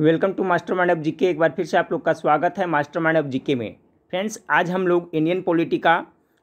welcome to master mind of GK एक बार फिर से आप लोग का स्वागत है मास्टर माइंड ऑफ जीके में फ्रेंड्स आज हम लोग इंडियन पॉलिटी का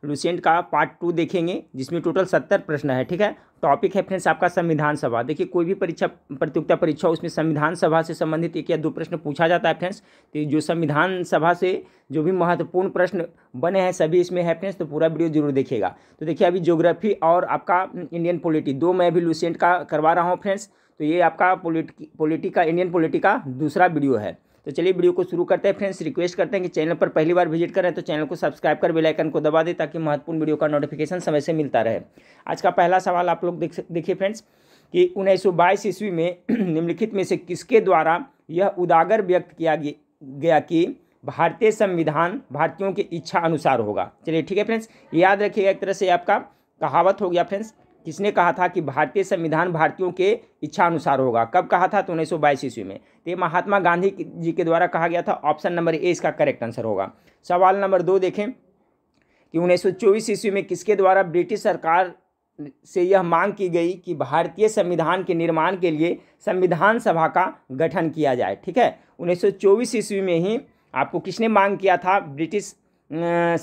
लूसेंट का पार्ट टू देखेंगे जिसमें टोटल सत्तर प्रश्न है ठीक है टॉपिक है फ्रेंड्स आपका संविधान सभा देखिए कोई भी परीक्षा प्रतियोगिता परीक्षा उसमें संविधान सभा से संबंधित एक या दो प्रश्न पूछा जाता है फ्रेंड्स तो जो संविधान सभा से जो भी महत्वपूर्ण प्रश्न बने हैं सभी इसमें है फ्रेंड्स तो पूरा वीडियो जरूर देखेगा तो देखिए अभी ज्योग्राफी और आपका इंडियन पॉलिटी दो मैं भी लूसेंट का करवा रहा हूँ फ्रेंड्स तो ये आपका पोलिटिक पोलिटिका इंडियन पोलिटिका दूसरा वीडियो है तो चलिए वीडियो को शुरू करते हैं फ्रेंड्स रिक्वेस्ट करते हैं कि चैनल पर पहली बार विजिट करें तो चैनल को सब्सक्राइब कर बेलाइकन को दबा दें ताकि महत्वपूर्ण वीडियो का नोटिफिकेशन समय से मिलता रहे आज का पहला सवाल आप लोग देखिए फ्रेंड्स कि उन्नीस सौ बाईस ईस्वी में निम्नलिखित में से किसके द्वारा यह उदागर व्यक्त किया गया कि भारतीय संविधान भारतीयों की इच्छा अनुसार होगा चलिए ठीक है फ्रेंड्स याद रखिएगा एक तरह से आपका कहावत हो गया फ्रेंड्स किसने कहा था कि भारतीय संविधान भारतीयों के इच्छानुसार होगा कब कहा था तो उन्नीस सौ बाईस ईस्वी में तो ये महात्मा गांधी जी के द्वारा कहा गया था ऑप्शन नंबर ए इसका करेक्ट आंसर होगा सवाल नंबर दो देखें कि उन्नीस सौ चौबीस ईस्वी में किसके द्वारा ब्रिटिश सरकार से यह मांग की गई कि भारतीय संविधान के निर्माण के लिए संविधान सभा का गठन किया जाए ठीक है उन्नीस सौ चौबीस ईस्वी में ही आपको किसने मांग किया था ब्रिटिश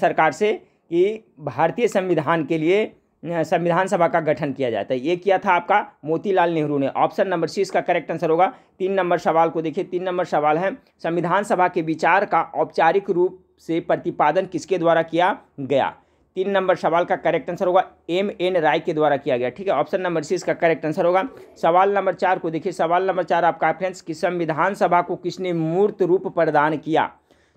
सरकार से कि भारतीय संविधान के लिए संविधान सभा का गठन किया जाता तो है ये किया था आपका मोतीलाल नेहरू ने ऑप्शन नंबर सी इसका करेक्ट आंसर होगा तीन नंबर सवाल को देखिए तीन नंबर सवाल है संविधान सभा के विचार का औपचारिक रूप से प्रतिपादन किसके द्वारा किया गया तीन नंबर सवाल का करेक्ट आंसर होगा एम एन राय के द्वारा किया गया ठीक है ऑप्शन नंबर सी इसका करेक्ट आंसर होगा सवाल नंबर चार को देखिए सवाल नंबर चार आपका फ्रेंड्स कि संविधान सभा को किसने मूर्त रूप प्रदान किया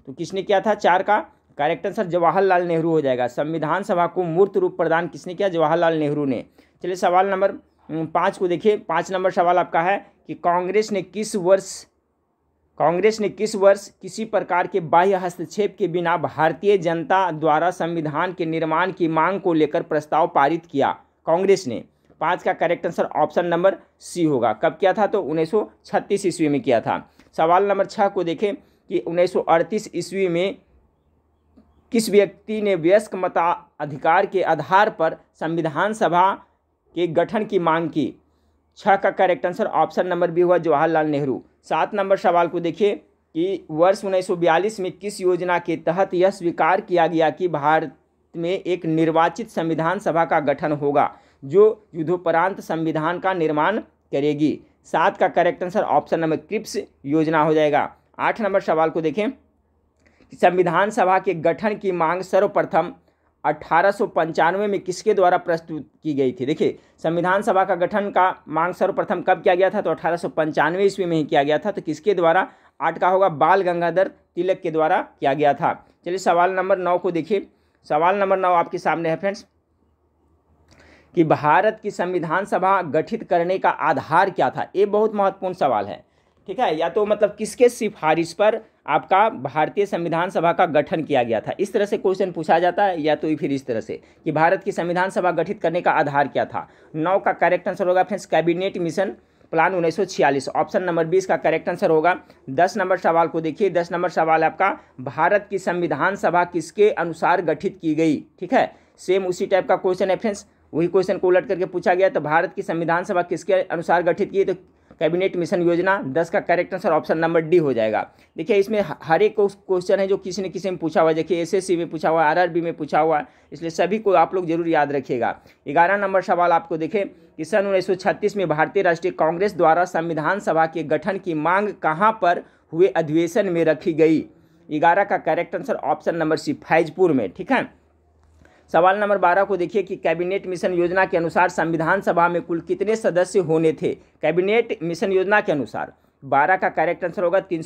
तो किसने किया था चार का करेक्ट आंसर जवाहरलाल नेहरू हो जाएगा संविधान सभा को मूर्त रूप प्रदान किसने किया जवाहरलाल नेहरू ने चलिए सवाल नंबर पाँच को देखिए पाँच नंबर सवाल आपका है कि कांग्रेस ने किस वर्ष कांग्रेस ने किस वर्ष किसी प्रकार के बाह्य हस्तक्षेप के बिना भारतीय जनता द्वारा संविधान के निर्माण की मांग को लेकर प्रस्ताव पारित किया कांग्रेस ने पाँच का correct answer option number C होगा कब किया था तो 1936 ईस्वी में किया था सवाल नंबर छः को देखें कि 1938 ईस्वी में किस व्यक्ति ने वयस्क मता अधिकार के आधार पर संविधान सभा के गठन की मांग की छः का correct answer option number B हुआ जवाहरलाल नेहरू सात नंबर सवाल को देखिए कि वर्ष 1942 में किस योजना के तहत यह स्वीकार किया गया कि भारत में एक निर्वाचित संविधान सभा का गठन होगा जो युद्धोपरांत संविधान का निर्माण करेगी सात का correct answer option number Cripps योजना हो जाएगा आठ नंबर सवाल को देखें संविधान सभा के गठन की मांग सर्वप्रथम अठारह में किसके द्वारा प्रस्तुत की गई थी देखिए संविधान सभा का गठन का मांग सर्वप्रथम कब किया गया था तो अठारह ईस्वी में ही किया गया था तो किसके द्वारा आठ का होगा बाल गंगाधर तिलक के द्वारा किया गया था चलिए सवाल नंबर नौ को देखिए सवाल नंबर नौ आपके सामने है फ्रेंड्स कि भारत की संविधान सभा गठित करने का आधार क्या था ये बहुत महत्वपूर्ण सवाल है ठीक है या तो मतलब किसके सिफारिश पर आपका भारतीय संविधान सभा का गठन किया गया था इस तरह से क्वेश्चन पूछा जाता है या तो फिर इस तरह से कि भारत की संविधान सभा गठित करने का आधार क्या था नौ का करेक्ट आंसर होगा friends cabinet mission plan 1946 option number बीस का करेक्ट आंसर होगा दस नंबर सवाल को देखिए दस नंबर सवाल आपका भारत की संविधान सभा किसके अनुसार गठित की गई ठीक है सेम उसी टाइप का क्वेश्चन है फ्रेंड्स वही क्वेश्चन को उलट करके पूछा गया तो भारत की संविधान सभा किसके अनुसार गठित की तो कैबिनेट मिशन योजना दस का correct answer option number D हो जाएगा देखिए इसमें हर एक क्वेश्चन है जो किसी न किसी में पूछा हुआ है देखिए एस में पूछा हुआ बी में पूछा हुआ इसलिए सभी को आप लोग जरूर याद रखिएगा ग्यारह नंबर सवाल आपको देखें कि सन उन्नीस में भारतीय राष्ट्रीय कांग्रेस द्वारा संविधान सभा के गठन की मांग कहाँ पर हुए अधिवेशन में रखी गई ग्यारह का correct answer option number C Faizpur में ठीक है सवाल नंबर बारह को देखिए कि कैबिनेट मिशन योजना के अनुसार संविधान सभा में कुल कितने सदस्य होने थे कैबिनेट मिशन योजना के अनुसार बारह का करेक्ट आंसर होगा तीन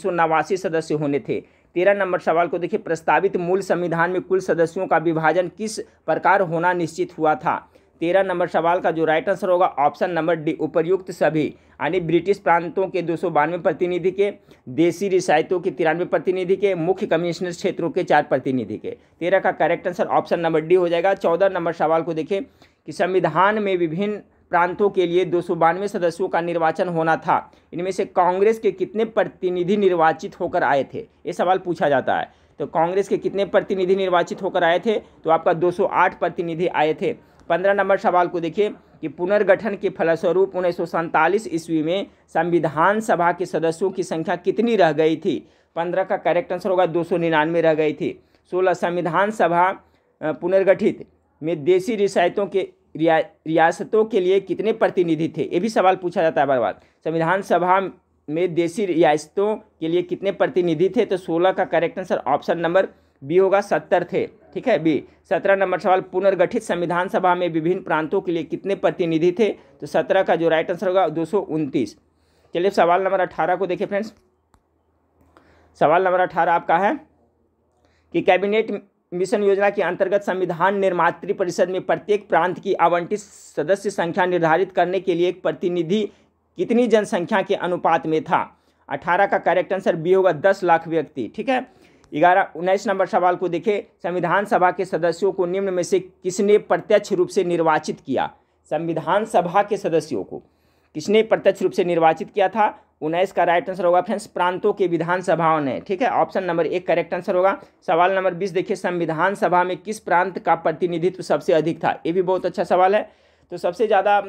सदस्य होने थे तेरह नंबर सवाल को देखिए प्रस्तावित मूल संविधान में कुल सदस्यों का विभाजन किस प्रकार होना निश्चित हुआ था तेरह नंबर सवाल का जो राइट आंसर होगा ऑप्शन नंबर डी उपर्युक्त सभी यानी ब्रिटिश प्रांतों के दो प्रतिनिधि के देसी रिसायतों के तिरानवे प्रतिनिधि के मुख्य कमिश्नर क्षेत्रों के चार प्रतिनिधि के तेरह का correct answer option number D हो जाएगा चौदह नंबर सवाल को देखें कि संविधान में विभिन्न प्रांतों के लिए दो सदस्यों का निर्वाचन होना था इनमें से कांग्रेस के कितने प्रतिनिधि निर्वाचित होकर आए थे ये सवाल पूछा जाता है तो कांग्रेस के कितने प्रतिनिधि निर्वाचित होकर आए थे तो आपका 208 प्रतिनिधि आए थे पंद्रह नंबर सवाल को देखिए कि पुनर्गठन के फलस्वरूप उन्नीस ईस्वी में संविधान सभा के सदस्यों की संख्या कितनी रह गई थी पंद्रह का करेक्ट आंसर होगा दो सौ रह गई थी सोलह संविधान सभा पुनर्गठित में देसी रियासतों के रिया रियासतों के लिए कितने प्रतिनिधि थे ये भी सवाल पूछा जाता है बार बार संविधान सभा में देसी रियासतों के लिए कितने प्रतिनिधि थे तो सोलह का correct answer option number B होगा सत्तर थे ठीक है बी सत्रह नंबर सवाल पुनर्गठित संविधान सभा में विभिन्न प्रांतों के लिए कितने प्रतिनिधि थे तो सत्रह का जो राइट आंसर होगा दो चलिए सवाल नंबर अठारह को देखिए फ्रेंड्स सवाल नंबर अठारह आपका है कि कैबिनेट मिशन योजना के अंतर्गत संविधान निर्मात परिषद में प्रत्येक प्रांत की आवंटित सदस्य संख्या निर्धारित करने के लिए एक प्रतिनिधि कितनी जनसंख्या के अनुपात में था अठारह का करेक्ट आंसर बी होगा दस लाख व्यक्ति ठीक है ग्यारह उन्नीस नंबर सवाल को देखें संविधान सभा के सदस्यों को निम्न में से किसने प्रत्यक्ष रूप से निर्वाचित किया संविधान सभा के सदस्यों को किसने प्रत्यक्ष रूप से निर्वाचित किया था उन्नीस का राइट आंसर होगा फ्रेंड्स प्रांतों के विधानसभाओं ने ठीक है ऑप्शन नंबर एक करेक्ट आंसर होगा सवाल नंबर बीस देखिए संविधान सभा में किस प्रांत का प्रतिनिधित्व सबसे अधिक था ये भी बहुत अच्छा सवाल है तो सबसे ज़्यादा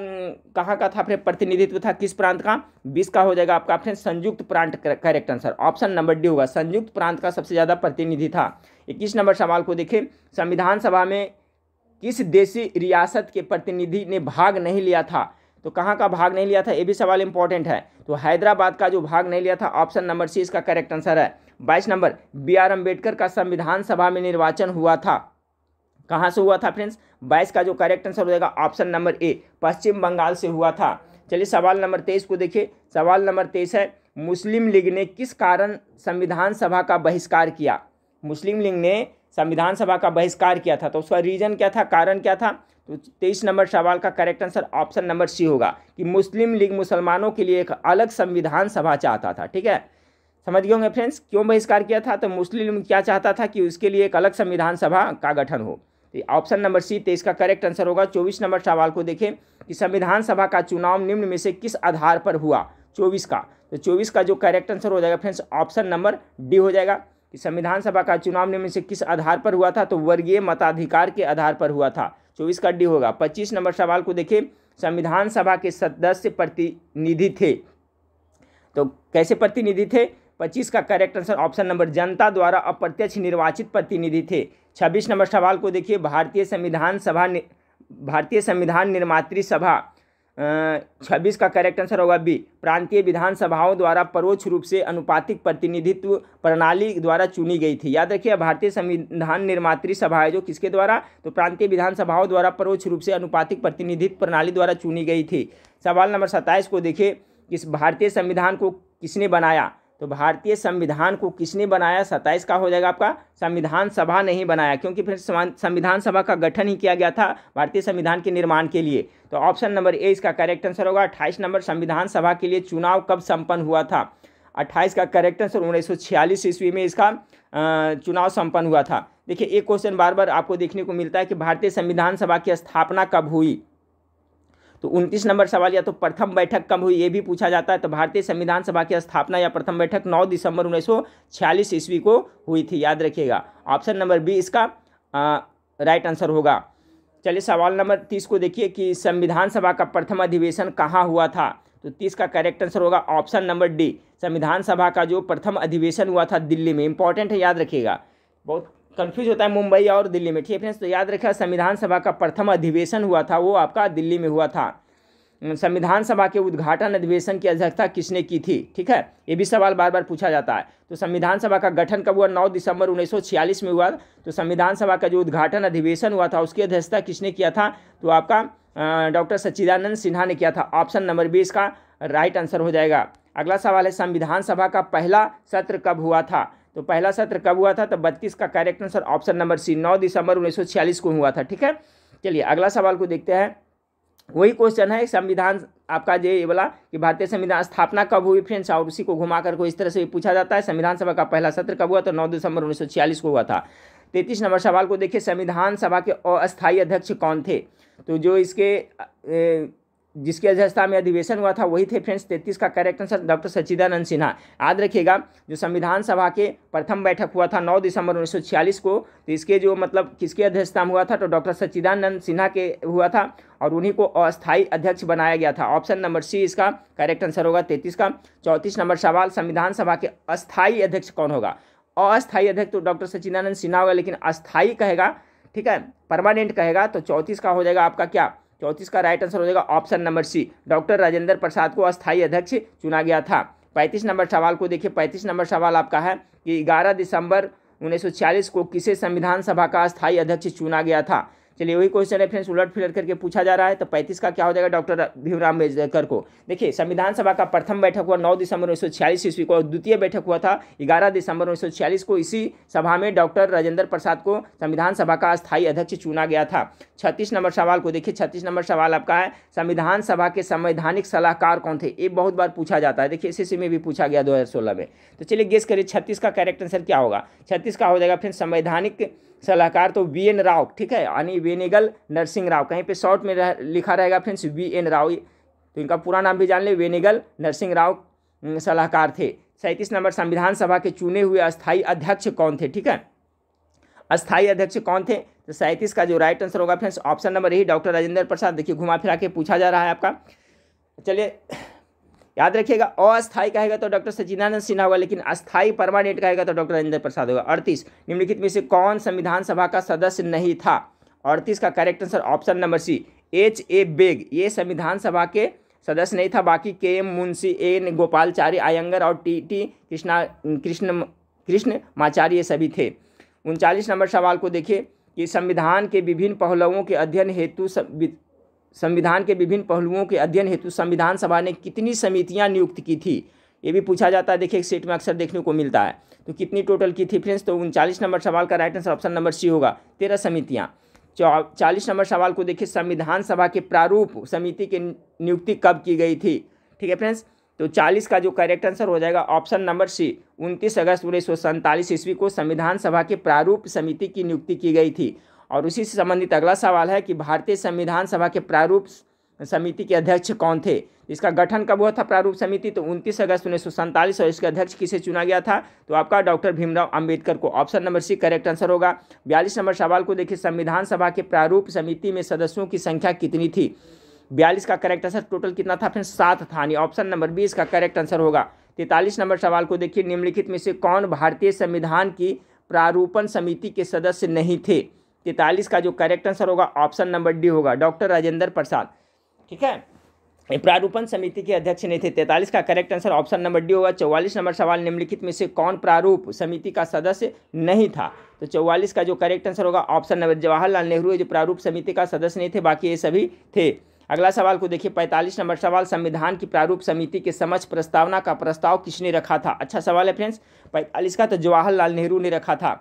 कहाँ का था फ्रेंड प्रतिनिधित्व था किस प्रांत का बीस का हो जाएगा आपका फ्रेंड संयुक्त प्रांत correct answer option number D होगा संयुक्त प्रांत का सबसे ज़्यादा प्रतिनिधि था इक्कीस नंबर सवाल को देखें संविधान सभा में किस देशी रियासत के प्रतिनिधि ने भाग नहीं लिया था तो कहाँ का भाग नहीं लिया था ये भी सवाल इंपॉर्टेंट है तो हैदराबाद का जो भाग नहीं लिया था ऑप्शन नंबर सी इसका करेक्ट आंसर है बाईस नंबर बी आर अम्बेडकर का संविधान सभा में निर्वाचन हुआ था कहाँ से हुआ था फ्रेंड्स बाईस का जो करेक्ट आंसर हो जाएगा option number A Paschim Bengal से हुआ था चलिए सवाल नंबर तेईस को देखिए सवाल नंबर तेईस है मुस्लिम लीग ने किस कारण संविधान सभा का बहिष्कार किया मुस्लिम लीग ने संविधान सभा का बहिष्कार किया था तो उसका रीजन क्या था कारण क्या था तो तेईस नंबर सवाल का correct answer option number C होगा कि मुस्लिम लीग मुसलमानों के लिए एक अलग संविधान सभा चाहता था ठीक है समझ गए होंगे फ्रेंड्स क्यों बहिष्कार किया था तो मुस्लिम क्या चाहता था कि उसके लिए एक अलग संविधान सभा का गठन हो तो ऑप्शन नंबर सी तेईस तो का करेक्ट आंसर होगा चौबीस नंबर सवाल को देखें कि संविधान सभा का चुनाव निम्न में से किस आधार पर हुआ चौबीस का तो चौबीस का जो करेक्ट आंसर हो जाएगा फ्रेंड्स ऑप्शन नंबर डी हो जाएगा कि संविधान सभा का चुनाव निम्न से किस आधार पर हुआ था तो वर्गीय मताधिकार के आधार पर हुआ था चौबीस का डी होगा पच्चीस नंबर सवाल को देखें संविधान सभा के सदस्य प्रतिनिधि थे तो कैसे प्रतिनिधि थे पच्चीस का करेक्ट आंसर ऑप्शन नंबर जनता द्वारा अप्रत्यक्ष निर्वाचित प्रतिनिधि थे छब्बीस नंबर सवाल को देखिए भारतीय संविधान सभा भारतीय संविधान निर्मात्री सभा छब्बीस का करेक्ट आंसर होगा बी प्रांतीय विधानसभाओं द्वारा परोक्ष रूप से अनुपातिक प्रतिनिधित्व प्रणाली द्वारा चुनी गई थी याद रखिए भारतीय संविधान निर्मात्री सभा है जो किसके द्वारा तो प्रांतीय विधानसभाओं द्वारा परोक्ष रूप से अनुपातिक प्रतिनिधित्व प्रणाली द्वारा चुनी गई थी सवाल नंबर सत्ताईस को देखिए किस भारतीय संविधान को किसने बनाया तो भारतीय संविधान को किसने बनाया सत्ताईस का हो जाएगा आपका संविधान सभा नहीं बनाया क्योंकि फिर संविधान सभा का गठन ही किया गया था भारतीय संविधान के निर्माण के लिए तो ऑप्शन नंबर ए इसका करेक्ट आंसर होगा अट्ठाईस नंबर संविधान सभा के लिए चुनाव कब संपन्न हुआ था अट्ठाईस का करेक्ट आंसर उन्नीस सौ ईस्वी में इसका चुनाव संपन्न हुआ था देखिए एक क्वेश्चन बार बार आपको देखने को मिलता है कि भारतीय संविधान सभा की स्थापना कब हुई तो उनतीस नंबर सवाल या तो प्रथम बैठक कब हुई ये भी पूछा जाता है तो भारतीय संविधान सभा की स्थापना या प्रथम बैठक 9 दिसंबर 1946 ईस्वी को हुई थी याद रखिएगा ऑप्शन नंबर बी इसका राइट आंसर होगा चलिए सवाल नंबर तीस को देखिए कि संविधान सभा का प्रथम अधिवेशन कहाँ हुआ था तो तीस का करेक्ट आंसर होगा ऑप्शन नंबर डी संविधान सभा का जो प्रथम अधिवेशन हुआ था दिल्ली में इंपॉर्टेंट है याद रखिएगा बहुत कन्फ्यूज होता है मुंबई और दिल्ली में ठीक है फ्रेंड्स तो याद रखा संविधान सभा का प्रथम अधिवेशन हुआ था वो आपका दिल्ली में हुआ था संविधान सभा के उद्घाटन अधिवेशन की अध्यक्षता किसने की थी ठीक है ये भी सवाल बार बार पूछा जाता है तो संविधान सभा का गठन कब हुआ 9 दिसंबर 1946 में हुआ तो संविधान सभा का जो उद्घाटन अधिवेशन हुआ था उसकी अध्यक्षता किसने किया था तो आपका डॉक्टर सच्चिदानंद सिन्हा ने किया था ऑप्शन नंबर बीस का राइट आंसर हो जाएगा अगला सवाल है संविधान सभा का पहला सत्र कब हुआ था तो पहला सत्र कब हुआ था तो बत्तीस का correct answer option number C नौ दिसंबर उन्नीस को हुआ था ठीक है चलिए अगला सवाल को देखते हैं वही क्वेश्चन है संविधान आपका जो ये बोला कि भारतीय संविधान स्थापना कब हुई फ्रेंड्स और उसी को घुमा कर को इस तरह से पूछा जाता है संविधान सभा का पहला सत्र कब हुआ तो नौ दिसंबर उन्नीस को हुआ था तैतीस नंबर सवाल को देखिए संविधान सभा के अस्थायी अध्यक्ष कौन थे तो जो इसके जिसकी अध्यक्षता में अधिवेशन हुआ था वही थे फ्रेंड्स तैतीस का correct answer doctor Sachchidanand Sinha याद रखिएगा जो संविधान सभा के प्रथम बैठक हुआ था 9 दिसंबर 1946 को तो इसके जो मतलब किसके अध्यक्षता में हुआ था तो डॉक्टर सच्चिदानंद सिन्हा के हुआ था और उन्हीं को अस्थायी अध्यक्ष बनाया गया था ऑप्शन नंबर सी इसका करेक्ट आंसर होगा तैतीस का चौंतीस नंबर सवाल संविधान सभा के अस्थायी अध्यक्ष कौन होगा अस्थायी अध्यक्ष तो डॉक्टर सच्चिदानंद सिन्हा होगा लेकिन अस्थायी कहेगा ठीक है परमानेंट कहेगा तो चौंतीस का हो जाएगा आपका क्या चौंतीस का राइट आंसर हो जाएगा option number C doctor Rajendra Prasad को अस्थायी अध्यक्ष चुना गया था पैंतीस नंबर सवाल को देखिए पैंतीस नंबर सवाल आपका है कि ग्यारह दिसंबर उन्नीस को किसे संविधान सभा का स्थायी अध्यक्ष चुना गया था चलिए वही क्वेश्चन है फ्रेंड्स उलट फिलट करके पूछा जा रहा है तो पैंतीस का क्या हो जाएगा डॉक्टर भीमराम अम्बेडकर को देखिए संविधान सभा का प्रथम बैठक हुआ नौ दिसंबर उन्नीस ईस्वी को और द्वितीय बैठक हुआ था ग्यारह दिसंबर उन्नीस को इसी सभा में डॉक्टर राजेंद्र प्रसाद को संविधान सभा का स्थायी अध्यक्ष चुना गया था छत्तीस नंबर सवाल को देखिए छत्तीस नंबर सवाल आपका है संविधान सभा के संवैधानिक सलाहकार कौन थे ये बहुत बार पूछा जाता है देखिए एसएससी में भी पूछा गया दो में तो चलिए गेस करिए छत्तीस का करेक्ट आंसर क्या होगा छत्तीस का हो जाएगा फिर संवैधानिक सलाहकार तो वी एन राव ठीक है यानी वेनेगल नरसिंह राव कहीं पे शॉर्ट में रह, लिखा रहेगा फ्रेंड्स वी एन राव तो इनका पूरा नाम भी जान ले वेनेगल नरसिंह राव सलाहकार थे सैंतीस नंबर संविधान सभा के चुने हुए अस्थाई अध्यक्ष कौन थे ठीक है अस्थायी अध्यक्ष कौन थे तो सैंतीस का जो राइट आंसर होगा फ्रेंड्स ऑप्शन नंबर यही डॉक्टर राजेंद्र प्रसाद देखिए घुमा फिरा के पूछा जा रहा है आपका चलिए याद रखिएगा अस्थाई कहेगा तो डॉक्टर सचिदानंद सिन्हा होगा लेकिन अस्थाई परमानेंट कहेगा तो डॉक्टर राजेंद्र प्रसाद होगा अड़तीस निम्नलिखित में से कौन संविधान सभा का सदस्य नहीं था अड़तीस का correct answer option number C H A Beg ये संविधान सभा के सदस्य नहीं था बाकी के एम मुंशी एन गोपालचारी आयंगर और T T Krishna Krishna Krishnamacharya ये सभी थे उनचालीस नंबर सवाल को देखिए कि संविधान के विभिन्न पहलुओं के अध्ययन हेतु संविधान के विभिन्न पहलुओं के अध्ययन हेतु संविधान सभा ने कितनी समितियाँ नियुक्त की थी ये भी पूछा जाता है देखिए एक सेट में अक्सर देखने को मिलता है तो कितनी टोटल की थी फ्रेंड्स तो उनचालीस नंबर सवाल का right answer option number C होगा तेरह समितियाँ चालीस नंबर सवाल को देखिए संविधान सभा के प्रारूप समिति की नियुक्ति कब की गई थी ठीक है फ्रेंड्स तो 40 का जो करेक्ट आंसर हो जाएगा ऑप्शन नंबर सी 29 अगस्त उन्नीस ईस्वी को संविधान सभा के प्रारूप समिति की नियुक्ति की गई थी और उसी से संबंधित अगला सवाल है कि भारतीय संविधान सभा के प्रारूप समिति के अध्यक्ष कौन थे इसका गठन कब हुआ था प्रारूप समिति तो 29 अगस्त उन्नीस सौ और इसके अध्यक्ष किसे चुना गया था तो आपका डॉक्टर भीमराव अंबेडकर को option number C correct answer होगा बयालीस नंबर सवाल को देखिए संविधान सभा के प्रारूप समिति में सदस्यों की संख्या कितनी थी बयालीस का करेक्ट आंसर टोटल कितना था फिर सात था यानी ऑप्शन नंबर बी इसका करेक्ट आंसर होगा तैतालीस नंबर सवाल को देखिए निम्नलिखित में से कौन भारतीय संविधान की प्रारूपण समिति के सदस्य नहीं थे तैतालीस का जो करेक्ट आंसर होगा ऑप्शन नंबर डी होगा डॉक्टर राजेंद्र प्रसाद ठीक है प्रारूपण समिति के अध्यक्ष नहीं थे तैतालीस का correct answer option number D होगा चौवालीस नंबर सवाल निम्नलिखित में से कौन प्रारूप समिति का सदस्य नहीं था तो चौवालीस का जो करेक्ट आंसर होगा ऑप्शन नंबर जवाहरलाल नेहरू जो प्रारूप समिति का सदस्य नहीं थे बाकी ये सभी थे अगला सवाल को देखिए पैंतालीस नंबर सवाल संविधान की प्रारूप समिति के समक्ष प्रस्तावना का प्रस्ताव किसने रखा था अच्छा सवाल है फ्रेंड्स पैंतालीस का तो जवाहरलाल नेहरू ने रखा था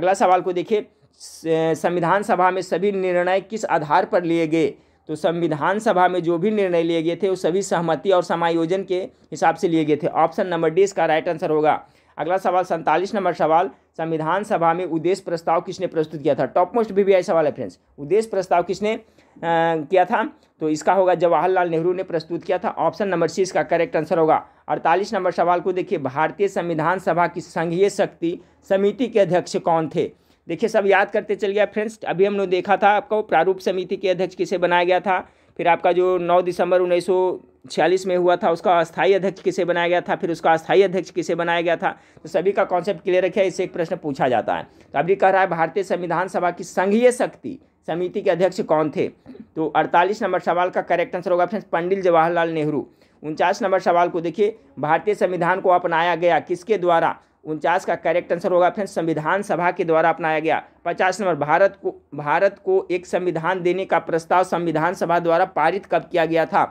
अगला सवाल को देखिए संविधान सभा में सभी निर्णय किस आधार पर लिए गए तो संविधान सभा में जो भी निर्णय लिए गए थे वो सभी सहमति और समायोजन के हिसाब से लिए गए थे ऑप्शन नंबर डी इसका राइट आंसर होगा अगला सवाल सैंतालीस नंबर सवाल संविधान सभा में उद्देश्य प्रस्ताव किसने प्रस्तुत किया था टॉप मोस्ट वी सवाल है फ्रेंड्स उद्देश्य प्रस्ताव किसने आ, किया था तो इसका होगा जवाहरलाल नेहरू ने प्रस्तुत किया था ऑप्शन नंबर सी इसका करेक्ट आंसर होगा अड़तालीस नंबर सवाल को देखिए भारतीय संविधान सभा की संघीय शक्ति समिति के अध्यक्ष कौन थे देखिए सब याद करते चल गया फ्रेंड्स अभी हमने देखा था आपको प्रारूप समिति के अध्यक्ष किसे बनाया गया था फिर आपका जो 9 दिसंबर 1946 में हुआ था उसका अस्थाई अध्यक्ष किसे बनाया गया था फिर उसका अस्थायी अध्यक्ष किसे बनाया गया था तो सभी का कॉन्सेप्ट क्लियर रखे इससे एक प्रश्न पूछा जाता है तो अभी कह रहा है भारतीय संविधान सभा की संघीय शक्ति समिति के अध्यक्ष कौन थे तो अड़तालीस नंबर सवाल का करेक्ट आंसर होगा फ्रेंड्स पंडित जवाहरलाल नेहरू उनचास नंबर सवाल को देखिए भारतीय संविधान को अपनाया गया किसके द्वारा उनचास का करेक्ट आंसर होगा फ्रेंड संविधान सभा के द्वारा अपनाया गया पचास नंबर भारत को भारत को एक संविधान देने का प्रस्ताव संविधान सभा द्वारा पारित कब किया गया था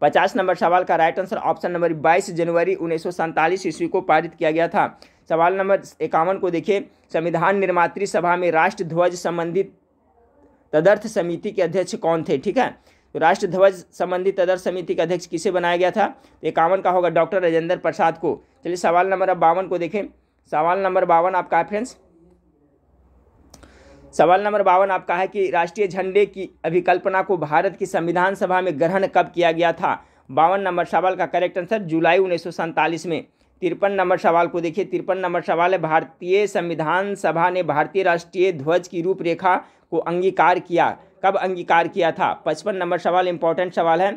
पचास नंबर सवाल का राइट आंसर ऑप्शन नंबर बाईस जनवरी उन्नीस ईस्वी को पारित किया गया था सवाल नंबर इक्यावन को देखिए संविधान निर्मात्री सभा में राष्ट्र ध्वज संबंधित तदर्थ समिति के अध्यक्ष कौन थे ठीक है तो राष्ट्र ध्वज संबंधित तदर्थ समिति का अध्यक्ष किसे बनाया गया था तो इक्यावन का होगा डॉक्टर राजेंद्र प्रसाद को चलिए सवाल नंबर अब बावन को देखें सवाल नंबर बावन आपका है फ्रेंड्स सवाल नंबर बावन आपका है कि राष्ट्रीय झंडे की अभिकल्पना को भारत की संविधान सभा में ग्रहण कब किया गया था बावन नंबर सवाल का करेक्ट आंसर जुलाई उन्नीस में तिरपन नंबर सवाल को देखिए तिरपन नंबर सवाल है भारतीय संविधान सभा ने भारतीय राष्ट्रीय ध्वज की रूपरेखा को अंगीकार किया कब अंगीकार किया था पचपन नंबर सवाल इंपॉर्टेंट सवाल है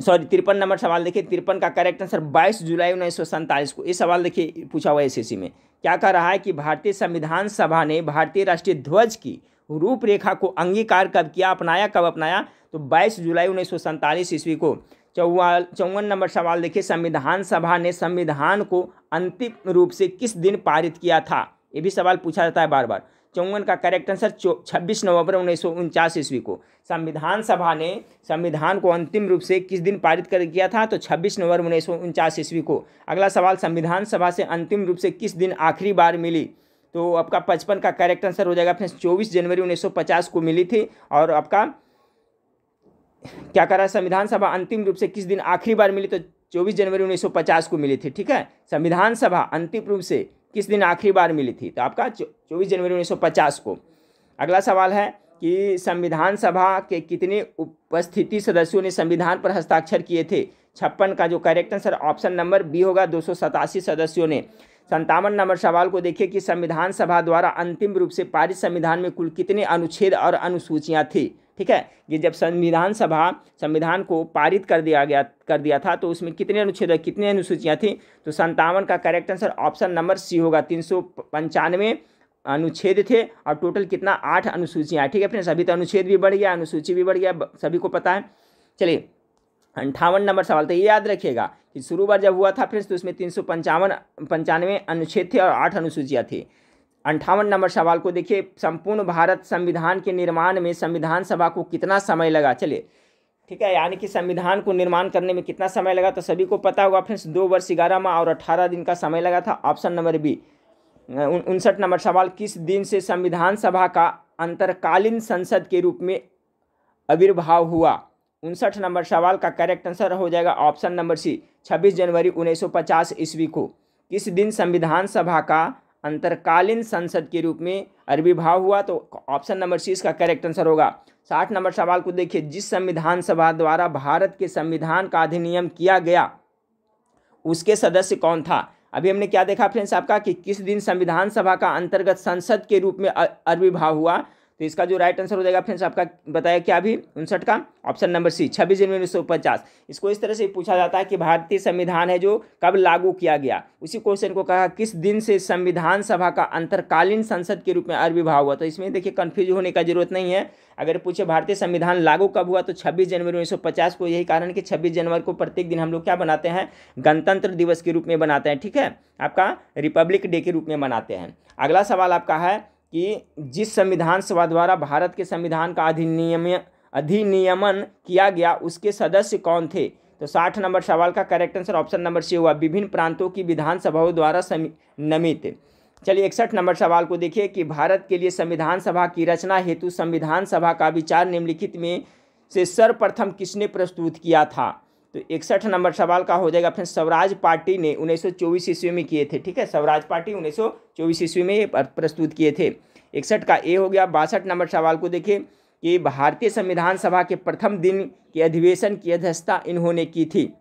सॉरी तिरपन नंबर सवाल देखिए तिरपन का करेक्ट आंसर 22 जुलाई उन्नीस को ये सवाल देखिए पूछा हुआ है एसएससी में क्या कह रहा है कि भारतीय संविधान सभा ने भारतीय राष्ट्रीय ध्वज की रूपरेखा को अंगीकार कब किया अपनाया कब अपनाया तो 22 जुलाई उन्नीस ईस्वी को चौवा चौवन नंबर सवाल देखिए संविधान सभा ने संविधान को अंतिम रूप से किस दिन पारित किया था ये भी सवाल पूछा जाता है बार बार चौवन का करेक्ट आंसर छब्बीस नवंबर उन्नीस ईस्वी को संविधान सभा ने संविधान को अंतिम रूप से किस दिन पारित कर किया था तो 26 नवंबर उन्नीस ईस्वी को अगला सवाल संविधान सभा से अंतिम रूप से किस दिन आखिरी बार मिली तो आपका पचपन का करेक्ट आंसर हो जाएगा फ्रेंड्स चौबीस जनवरी पचास को मिली थी और आपका क्या करा संविधान सभा अंतिम रूप से किस दिन आखिरी बार मिली तो चौबीस जनवरी 1950 को मिली थी ठीक है संविधान सभा अंतिम रूप से किस दिन आखिरी बार मिली थी तो आपका चौबीस जनवरी उन्नीस को अगला सवाल है कि संविधान सभा के कितने उपस्थिति सदस्यों ने संविधान पर हस्ताक्षर किए थे छप्पन का जो correct answer option number B होगा दो सदस्यों ने संतावन नंबर सवाल को देखिए कि संविधान सभा द्वारा अंतिम रूप से पारित संविधान में कुल कितने अनुच्छेद और अनुसूचियाँ थी ठीक है ये जब संविधान सभा संविधान को पारित कर दिया गया कर दिया था तो उसमें कितने अनुच्छेद कितने अनुसूचियाँ थी तो संतावन का correct answer option number C होगा तीन सौ पंचानवे अनुच्छेद थे और टोटल कितना आठ अनुसूचियाँ ठीक है फ्रेंड्स अभी तो अनुच्छेद भी बढ़ गया अनुसूची भी बढ़ गया सभी को पता है चलिए अंठावन नंबर सवाल तो ये याद रखिएगा कि शुरू बार जब हुआ था फ्रेंड्स तो उसमें तीन सौ पंचावन पंचानवे अनुच्छेद थे और आठ अनुसूचियाँ थी अंठावन नंबर सवाल को देखिए संपूर्ण भारत संविधान के निर्माण में संविधान सभा को कितना समय लगा चलिए ठीक है यानी कि संविधान को निर्माण करने में कितना समय लगा तो सभी को पता होगा फ्रेंड्स दो वर्ष ग्यारह माह और अठारह दिन का समय लगा था ऑप्शन नंबर बी उनसठ नंबर सवाल किस दिन से संविधान सभा का अंतरकालीन संसद के रूप में आविर्भाव हुआ उनसठ नंबर सवाल का करेक्ट आंसर हो जाएगा ऑप्शन नंबर सी छब्बीस जनवरी उन्नीस ईस्वी को किस दिन संविधान सभा का अंतरकालीन संसद के रूप में भाव हुआ तो ऑप्शन नंबर सी इसका करेक्ट आंसर होगा साठ नंबर सवाल को देखिए जिस संविधान सभा द्वारा भारत के संविधान का अधिनियम किया गया उसके सदस्य कौन था अभी हमने क्या देखा फ्रेंड्स आपका कि किस दिन संविधान सभा का अंतर्गत संसद के रूप में भाव हुआ तो इसका जो राइट आंसर हो जाएगा फ्रेंड्स आपका बताया क्या अभी उनसठ का ऑप्शन नंबर सी छब्बीस जनवरी उन्नीस सौ पचास इसको इस तरह से पूछा जाता है कि भारतीय संविधान है जो कब लागू किया गया उसी क्वेश्चन को कहा किस दिन से संविधान सभा का अंतरकालीन संसद के रूप में आविर्भाव हुआ तो इसमें देखिए कन्फ्यूज होने का जरूरत नहीं है अगर पूछे भारतीय संविधान लागू कब हुआ तो छब्बीस जनवरी उन्नीस को यही कारण कि छब्बीस जनवरी को प्रत्येक दिन हम लोग क्या बनाते हैं गणतंत्र दिवस के रूप में बनाते हैं ठीक है आपका रिपब्लिक डे के रूप में मनाते हैं अगला सवाल आपका है कि जिस संविधान सभा द्वारा भारत के संविधान का अधिनियम अधिनियमन किया गया उसके सदस्य कौन थे तो साठ नंबर सवाल का correct answer option number C हुआ विभिन्न प्रांतों की विधानसभाओं द्वारा नमित चलिए इकसठ नंबर सवाल को देखिए कि भारत के लिए संविधान सभा की रचना हेतु संविधान सभा का विचार निम्नलिखित में से सर्वप्रथम किसने प्रस्तुत किया था तो इकसठ नंबर सवाल का हो जाएगा फ्रेंड स्वराज पार्टी ने 1924 ईस्वी में किए थे ठीक है स्वराज पार्टी 1924 ईस्वी में प्रस्तुत किए थे इकसठ का ए हो गया बासठ नंबर सवाल को देखिए कि भारतीय संविधान सभा के प्रथम दिन के अधिवेशन की अध्यक्षता इन्होंने की थी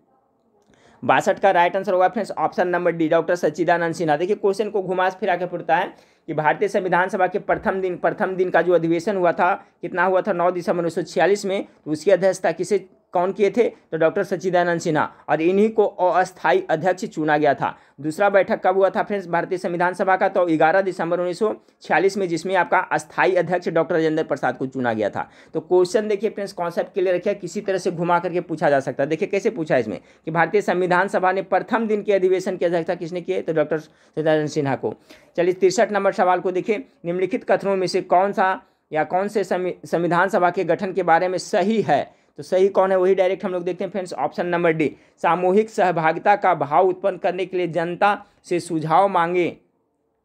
बासठ का राइट आंसर होगा friends option number D doctor Sachchidanand Sinha देखिए क्वेश्चन को घुमा फिरा के पड़ता है कि भारतीय संविधान सभा के प्रथम दिन प्रथम दिन का जो अधिवेशन हुआ था कितना हुआ था नौ दिसंबर उन्नीस में तो उसकी अध्यक्षता किसे कौन किए थे तो डॉक्टर सच्चिदानंद सिन्हा और इन्हीं को अस्थायी अध्यक्ष चुना गया था दूसरा बैठक कब हुआ था फ्रेंड्स भारतीय संविधान सभा का तो 11 दिसंबर 1946 में जिसमें आपका अस्थायी अध्यक्ष डॉक्टर राजेंद्र प्रसाद को चुना गया था तो क्वेश्चन देखिए फ्रेंड्स कॉन्सेप्ट क्लियर रखिए किसी तरह से घुमा करके पूछा जा सकता है देखिए कैसे पूछा इसमें कि भारतीय संविधान सभा ने प्रथम दिन के अधिवेशन की अध्यक्षता किसने किए तो डॉक्टर सच्चिदानंद सिन्हा को चलिए तिरसठ नंबर सवाल को देखिए निम्नलिखित कथनों में से कौन सा या कौन से संविधान सभा के गठन के बारे में सही है तो सही कौन है वही डायरेक्ट हम लोग देखते हैं फ्रेंड्स ऑप्शन नंबर डी सामूहिक सहभागिता का भाव उत्पन्न करने के लिए जनता से सुझाव मांगे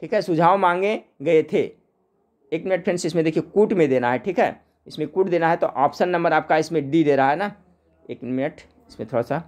ठीक है सुझाव मांगे गए थे एक मिनट फ्रेंड्स इसमें देखिए कूट में देना है ठीक है इसमें कूट देना है तो ऑप्शन नंबर आपका इसमें डी दे रहा है ना एक मिनट इसमें थोड़ा सा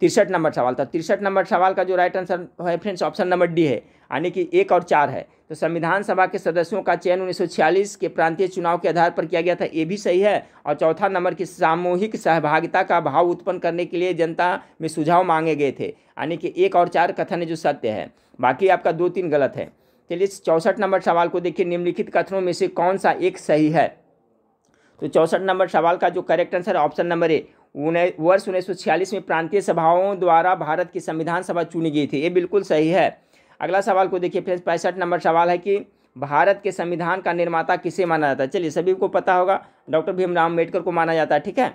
तिरसठ नंबर सवाल था तिरसठ नंबर सवाल का जो राइट आंसर है फ्रेंड्स ऑप्शन नंबर डी है यानी कि एक और चार है तो संविधान सभा के सदस्यों का चयन 1946 के प्रांतीय चुनाव के आधार पर किया गया था ये भी सही है और चौथा नंबर की सामूहिक सहभागिता का भाव उत्पन्न करने के लिए जनता में सुझाव मांगे गए थे यानी कि एक और चार कथन जो सत्य है बाकी आपका दो तीन गलत है चलिए चौंसठ नंबर सवाल को देखिए निम्नलिखित कथनों में से कौन सा एक सही है तो चौंसठ नंबर सवाल का जो करेक्ट आंसर है ऑप्शन नंबर ए वर्ष उन्नीस में प्रांतीय सभाओं द्वारा भारत की संविधान सभा चुनी गई थी ये बिल्कुल सही है अगला सवाल को देखिए फ्रेंड्स पैंसठ नंबर सवाल है कि भारत के संविधान का निर्माता किसे माना जाता है चलिए सभी को पता होगा डॉक्टर भीमराव अम्बेडकर को माना जाता है ठीक है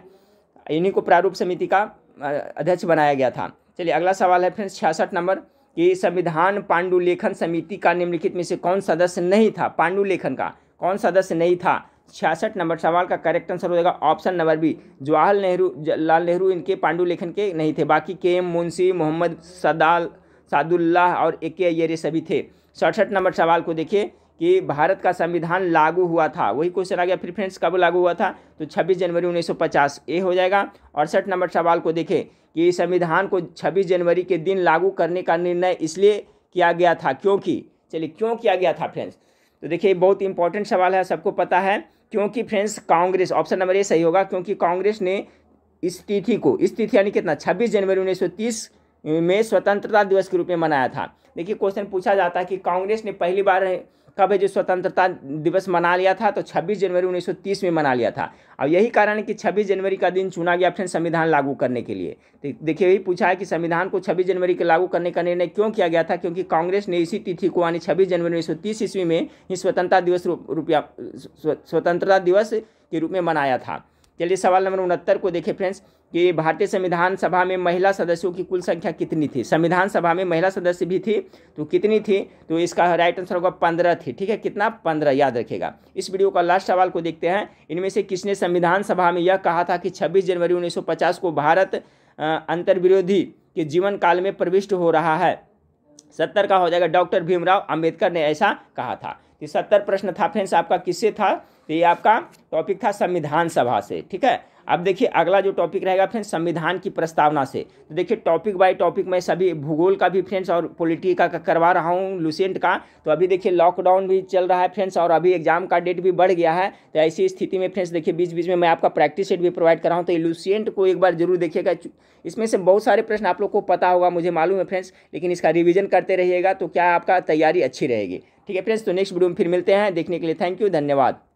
इन्हीं को प्रारूप समिति का अध्यक्ष बनाया गया था चलिए अगला सवाल है फ्रेंड्स छियासठ नंबर कि संविधान पांडुलेखन समिति का निम्नलिखित में से कौन सदस्य नहीं था पांडुलेखन का कौन सदस्य नहीं था छियासठ नंबर सवाल का करेक्ट आंसर हो जाएगा option number B Jawahar Nehru Lal Nehru इनके पांडुलेखन के नहीं थे बाकी के एम मुंशी मोहम्मद सदाल सादुल्लाह और ए के ये सभी थे सड़सठ नंबर सवाल को देखिए कि भारत का संविधान लागू हुआ था वही क्वेश्चन आ गया फिर फ्रेंड्स कब लागू हुआ था तो 26 जनवरी 1950 ए हो जाएगा अड़सठ नंबर सवाल को देखें कि संविधान को 26 जनवरी के दिन लागू करने का निर्णय इसलिए किया गया था क्योंकि चलिए क्यों किया गया था फ्रेंड्स तो देखिए बहुत इंपॉर्टेंट सवाल है सबको पता है क्योंकि friends Congress option number A सही होगा क्योंकि कांग्रेस ने इस तिथि को इस तिथि यानी कितना छब्बीस जनवरी उन्नीस में स्वतंत्रता दिवस के रूप में मनाया था देखिए क्वेश्चन पूछा जाता है कि कांग्रेस ने पहली बार कब है जो स्वतंत्रता दिवस मना लिया था तो 26 जनवरी 1930 में मना लिया था और यही कारण है कि 26 जनवरी का दिन चुना गया ऑप्शन संविधान लागू करने के लिए देखिए यही पूछा है कि संविधान को 26 जनवरी के लागू करने का निर्णय क्यों किया गया था क्योंकि कांग्रेस ने इसी तिथि को यानी छब्बीस जनवरी उन्नीस ईस्वी में ही स्वतंत्रता दिवस रूपया स्वतंत्रता दिवस के रूप में मनाया था चलिए सवाल नंबर उनहत्तर को देखिए फ्रेंड्स कि भारतीय संविधान सभा में महिला सदस्यों की कुल संख्या कितनी थी संविधान सभा में महिला सदस्य भी थी तो कितनी थी तो इसका राइट आंसर होगा पंद्रह थी ठीक है कितना पंद्रह याद रखेगा इस वीडियो का लास्ट सवाल को देखते हैं इनमें से किसने संविधान सभा में यह कहा था कि छब्बीस जनवरी उन्नीस को भारत अंतर्विरोधी के जीवन काल में प्रविष्ट हो रहा है सत्तर का हो जाएगा डॉक्टर भीमराव अंबेडकर ने ऐसा कहा था तो सत्तर प्रश्न था फ्रेंड्स आपका किससे था तो ये आपका टॉपिक था संविधान सभा से ठीक है अब देखिए अगला जो टॉपिक रहेगा फ्रेंड्स संविधान की प्रस्तावना से तो देखिए टॉपिक बाय टॉपिक मैं सभी भूगोल का भी फ्रेंड्स और पॉलिटी का करवा रहा हूँ लुसेंट का तो अभी देखिए लॉकडाउन भी चल रहा है फ्रेंड्स और अभी एग्जाम का डेट भी बढ़ गया है तो ऐसी स्थिति में फ्रेंड्स देखिए बीच बीच में मैं आपका प्रैक्टिस सेट भी प्रोवाइड कर रहा हूँ तो लुसेंट को एक बार जरूर देखिएगा इसमें से बहुत सारे प्रश्न आप लोग को पता होगा मुझे मालूम है फ्रेंड्स लेकिन इसका रिविजन करते रहिएगा तो क्या आपका तैयारी अच्छी रहेगी ठीक है फ्रेंड्स तो नेक्स्ट वीडियो में फिर मिलते हैं देखने के लिए थैंक यू धन्यवाद